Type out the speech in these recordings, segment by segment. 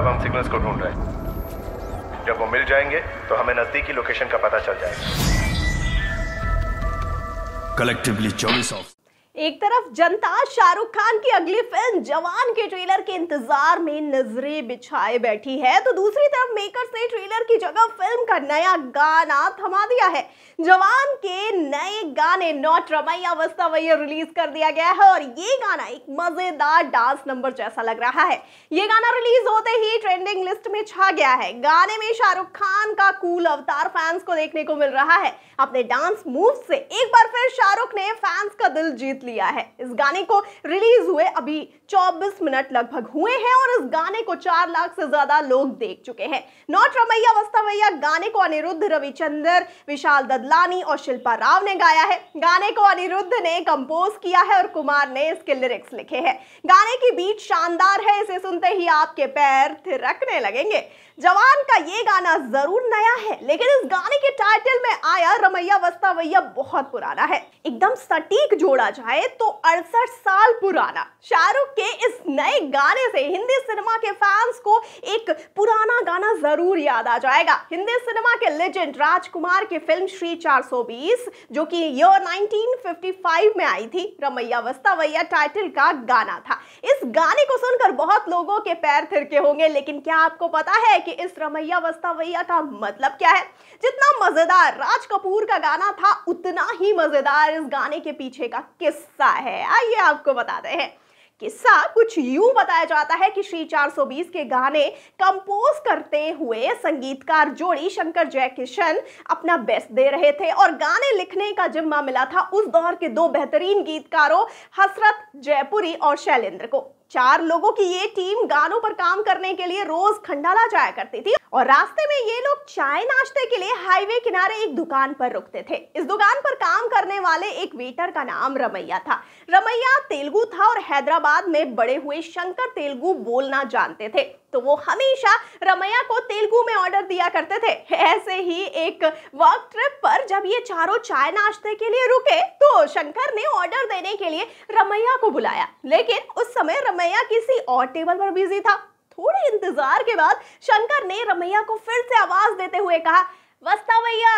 अब हम सिग्नल्स को ढूंढ रहे हैं जब वो मिल जाएंगे तो हमें नजदीकी लोकेशन का पता चल जाएगा कलेक्टिवली चौबीस ऑफ एक तरफ जनता शाहरुख खान की अगली फिल्म जवान के ट्रेलर के इंतजार में नजरें बिछाए बैठी है तो दूसरी तरफ मेकर्स ने ट्रेलर की जगह फिल्म का नया गाना थमा दिया है जवान के नए गाने नॉट रमैया वस्ता वही रिलीज कर दिया गया है और ये गाना एक मजेदार डांस नंबर जैसा लग रहा है ये गाना रिलीज होते ही ट्रेंडिंग लिस्ट में छा गया है गाने में शाहरुख खान का कूल अवतार फैंस को देखने को मिल रहा है अपने डांस मूव से एक बार फिर शाहरुख ने फैंस का दिल जीत लिया लिया है इस गाने को रिलीज हुए अभी 24 मिनट लगभग हुए हैं और इस गाने को चार लाख से ज्यादा लोग देख चुके हैं नॉट रमैया वस्ता वस्तावैया गाने को अनिरुद्ध रविचंद्र विशाल ददलानी और शिल्पा राव ने गाया है गाने को अनिरुद्ध ने कंपोज किया है और कुमार ने इसके लिरिक्स लिखे हैं गाने की बीट शानदार है इसे सुनते ही आपके पैर थिरकने लगेंगे जवान का ये गाना जरूर नया है लेकिन इस गाने के टाइटल में आया रमैया वस्ता वस्तावैया बहुत पुराना है एकदम सटीक जोड़ा जाए है तो अड़सठ साल पुराना शाहरुख के इस नए गाने से हिंदी सिनेमा के फैंस को एक पुराना गाना जरूर याद आ जाएगा हिंदी सिनेमा के लेजेंड राजकुमार की फिल्म श्री 420 जो कि ईयर 1955 में आई थी रमैया वस्तावैया टाइटल का गाना था इस गाने को सुनकर बहुत लोगों के पैर थिरके होंगे लेकिन क्या आपको पता है कि इस रमैया वस्तावैया का मतलब क्या है जितना मजेदार राज कपूर का गाना था उतना ही मजेदार इस गाने के पीछे का किस किस्सा है आइए आपको बताते हैं किस्सा कुछ यूं बताया जाता है कि श्री 420 के गाने कंपोज करते हुए संगीतकार जोड़ी शंकर जयकिशन अपना बेस्ट दे रहे थे और गाने लिखने का जिम्मा मिला था उस दौर के दो बेहतरीन गीतकारों हसरत जयपुरी और शैलेंद्र को चार लोगों की ये टीम गानों पर काम करने के लिए रोज खंडाला जाया करती थी और रास्ते में ये लोग चाय नाश्ते के लिए हाईवे किनारे एक दुकान पर रुकते थे इस दुकान पर काम करने वाले एक वेटर का नाम रमैया था रमैया तेलुगु था और हैदराबाद में बड़े हुए शंकर तेलुगु बोलना जानते थे तो वो हमेशा रमैया को तेलुगु में ऑर्डर दिया करते थे ऐसे ही एक वर्क ट्रिप पर जब ये चारों चाय नाश्ते के लिए रुके तो शंकर ने ऑर्डर देने के लिए रमैया को बुलाया लेकिन उस समय रमैया किसी और टेबल पर बिजी था थोड़े इंतजार के बाद शंकर ने रमैया को फिर से आवाज देते हुए कहा वस्ता भैया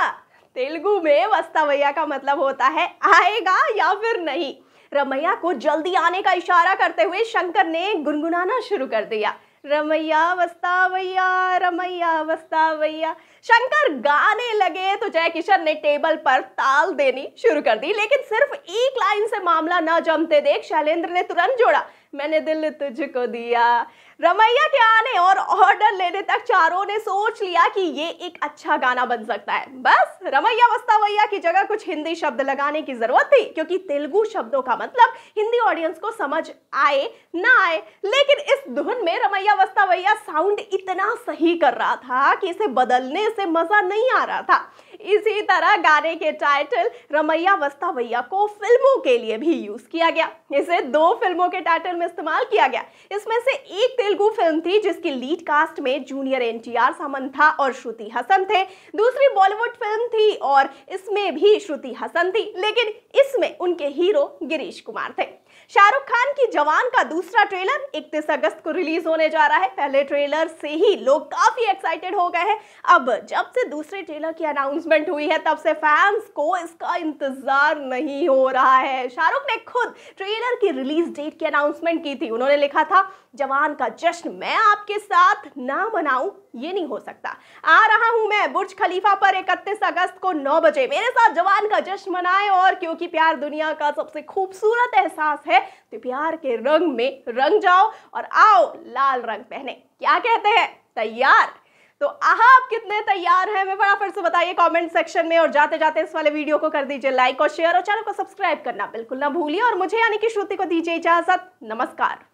तेलुगु में वस्ता भैया का मतलब होता है आएगा या फिर नहीं रमैया को जल्दी आने का इशारा करते हुए शंकर ने गुनगुनाना शुरू कर दिया रमैया वस्ता भैया रमैया वस्ता भैया शंकर गाने लगे तो जय किशन ने टेबल पर ताल देनी शुरू कर दी लेकिन सिर्फ एक लाइन से मामला न जमते देख शैलेंद्र ने तुरंत जोड़ा मैंने दिल तुझको दिया रमैया के आने और ऑर्डर लेने तक चारों ने सोच लिया कि ये एक अच्छा गाना बन सकता है बस रमैया वस्तावैया की जगह कुछ हिंदी शब्द लगाने की जरूरत थी क्योंकि तेलुगु शब्दों का मतलब हिंदी ऑडियंस को समझ आए ना आए लेकिन इस धुन में रमैया वस्तावैया साउंड इतना सही कर रहा था कि इसे बदलने से मजा नहीं आ रहा था इसी तरह गाने के टाइटल रमैया वस्तावैया को फिल्मों के लिए भी यूज किया गया इसे दो फिल्मों के टाइटल में इस्तेमाल किया गया इसमें से एक तेलुगु फिल्म थी जिसकी लीड कास्ट में junior N T R Samantha और श्रुति हसन थे दूसरी बॉलीवुड फिल्म थी और इसमें भी श्रुति हसन थी लेकिन इसमें उनके हीरो गिरीश कुमार थे शाहरुख खान की जवान का दूसरा ट्रेलर 31 अगस्त को रिलीज होने जा रहा है पहले ट्रेलर से ही लोग काफी एक्साइटेड हो गए हैं अब जब से दूसरे ट्रेलर की अनाउंसमेंट हुई है तब से फैंस को इसका इंतजार नहीं हो रहा है शाहरुख ने खुद ट्रेलर की रिलीज डेट की अनाउंसमेंट स्टेटमेंट की थी उन्होंने लिखा था जवान का जश्न मैं आपके साथ ना मनाऊं ये नहीं हो सकता आ रहा हूं मैं बुर्ज खलीफा पर 31 अगस्त को 9 बजे मेरे साथ जवान का जश्न मनाए और क्योंकि प्यार दुनिया का सबसे खूबसूरत एहसास है तो प्यार के रंग में रंग जाओ और आओ लाल रंग पहने क्या कहते हैं तैयार तो आप कितने तैयार हैं मैं फटाफट से बताइए कमेंट सेक्शन में और जाते जाते इस वाले वीडियो को कर दीजिए लाइक और शेयर और चैनल को सब्सक्राइब करना बिल्कुल ना भूलिए और मुझे यानी कि श्रुति को दीजिए इजाजत नमस्कार